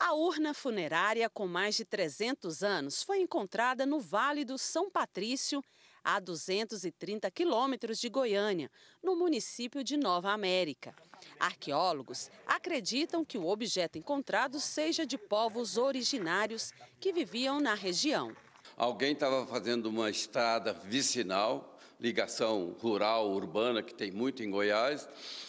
A urna funerária, com mais de 300 anos, foi encontrada no Vale do São Patrício, a 230 quilômetros de Goiânia, no município de Nova América. Arqueólogos acreditam que o objeto encontrado seja de povos originários que viviam na região. Alguém estava fazendo uma estrada vicinal, ligação rural, urbana, que tem muito em Goiás,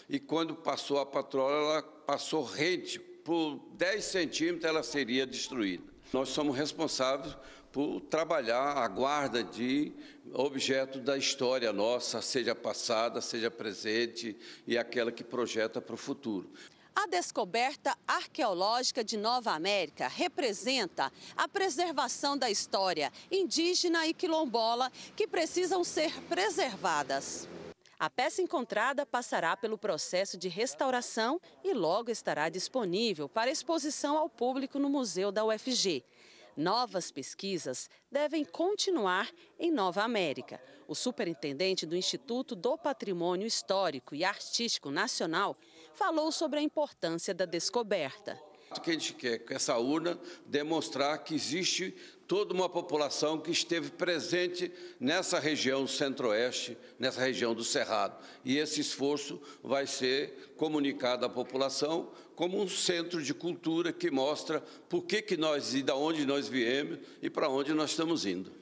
e quando passou a patroa, ela passou rente por 10 centímetros ela seria destruída. Nós somos responsáveis por trabalhar a guarda de objeto da história nossa, seja passada, seja presente e aquela que projeta para o futuro. A descoberta arqueológica de Nova América representa a preservação da história indígena e quilombola que precisam ser preservadas. A peça encontrada passará pelo processo de restauração e logo estará disponível para exposição ao público no Museu da UFG. Novas pesquisas devem continuar em Nova América. O superintendente do Instituto do Patrimônio Histórico e Artístico Nacional falou sobre a importância da descoberta. O que a gente quer com essa urna demonstrar que existe toda uma população que esteve presente nessa região centro-oeste, nessa região do Cerrado. E esse esforço vai ser comunicado à população como um centro de cultura que mostra por que, que nós e de onde nós viemos e para onde nós estamos indo.